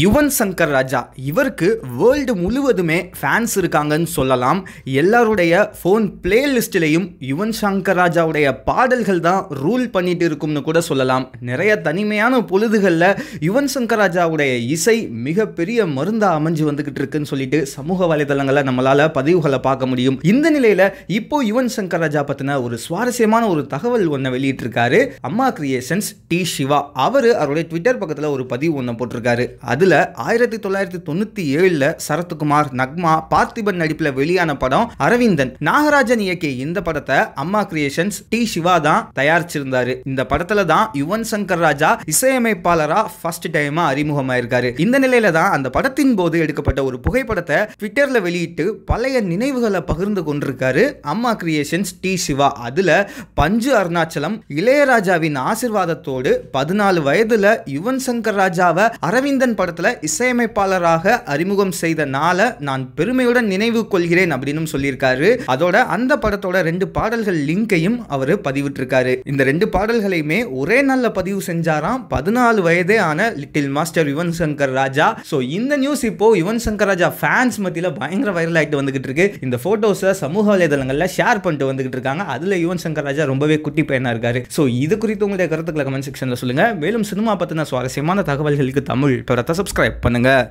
யுவன் சங்கர் ராஜா இவருக்கு வேர்ல்டு முழுவதுமே ஃபேன்ஸ் இருக்காங்கன்னு சொல்லலாம் எல்லாருடைய ஃபோன் பிளேலிஸ்டிலையும் யுவன் சங்கர் ராஜாவுடைய பாடல்கள் தான் ரூல் பண்ணிட்டு இருக்கும்னு கூட சொல்லலாம் நிறைய தனிமையான பொழுதுகளில் யுவன் சங்கர் ராஜாவுடைய இசை மிகப்பெரிய மருந்தாக அமைஞ்சு வந்துக்கிட்டு இருக்குன்னு சொல்லிட்டு சமூக வலைதளங்களில் நம்மளால் பதிவுகளை பார்க்க முடியும் இந்த நிலையில் இப்போ யுவன் சங்கர் ராஜா பற்றின ஒரு சுவாரஸ்யமான ஒரு தகவல் ஒன்றை வெளியிட்டிருக்காரு அம்மா கிரியேஷன்ஸ் டி சிவா அவர் அவருடைய ட்விட்டர் பக்கத்தில் ஒரு பதிவு ஒன்று போட்டிருக்காரு அதில் இதில் ஆயிரத்தி தொள்ளாயிரத்தி தொண்ணூற்றி ஏழில் சரத்குமார் நக்மா பார்த்திபன் நடிப்பில் வெளியான படம் அரவிந்தன் நாகராஜன் இயக்கிய இந்த படத்தை அம்மா கிரியேஷன்ஸ் டி சிவா தான் தயாரிச்சிருந்தாரு இந்த படத்துல தான் யுவன் சங்கர் ராஜா இசையமைப்பாளரா ஃபர்ஸ்ட் டைமா அறிமுகமாயிருக்காரு இந்த நிலையில தான் அந்த படத்தின் போது எடுக்கப்பட்ட ஒரு புகைப்படத்தை ட்விட்டர்ல வெளியிட்டு பழைய நினைவுகளை பகிர்ந்து கொண்டிருக்காரு அம்மா கிரியேஷன்ஸ் டி சிவா அதுல பஞ்சு அருணாச்சலம் இளையராஜாவின் ஆசிர்வாதத்தோடு பதினாலு வயதுல யுவன் சங்கர் ராஜாவை அரவிந்தன் படத்தை திரைப்படத்தில் இசையமைப்பாளராக அறிமுகம் செய்த நாளை நான் பெருமையுடன் நினைவு கொள்கிறேன் அப்படின்னு சொல்லியிருக்காரு அதோட அந்த படத்தோட ரெண்டு பாடல்கள் லிங்கையும் அவர் பதிவிட்டிருக்காரு இந்த ரெண்டு பாடல்களையுமே ஒரே நாளில் பதிவு செஞ்சாராம் பதினாலு வயதே ஆன little master Yuvan Shankar Raja so இந்த நியூஸ் இப்போ யுவன் சங்கர் ராஜா ஃபேன்ஸ் மத்தியில் பயங்கர வைரல் ஆகிட்டு வந்துகிட்டு இருக்கு இந்த ஃபோட்டோஸை சமூக வலைதளங்களில் ஷேர் பண்ணிட்டு வந்துகிட்டு இருக்காங்க அதில் யுவன் சங்கர் ராஜா ரொம்பவே குட்டி பையனாக இருக்காரு ஸோ இது குறித்து உங்களுடைய கருத்துக்களை கமெண்ட் செக்ஷனில் சொல்லுங்கள் மேலும் சினிமா பற்றின சுவாரஸ்யமான தகவல்களுக்கு தமிழ் பிரதசப் சப்ஸ்கிரைப் பண்ணுங்கள்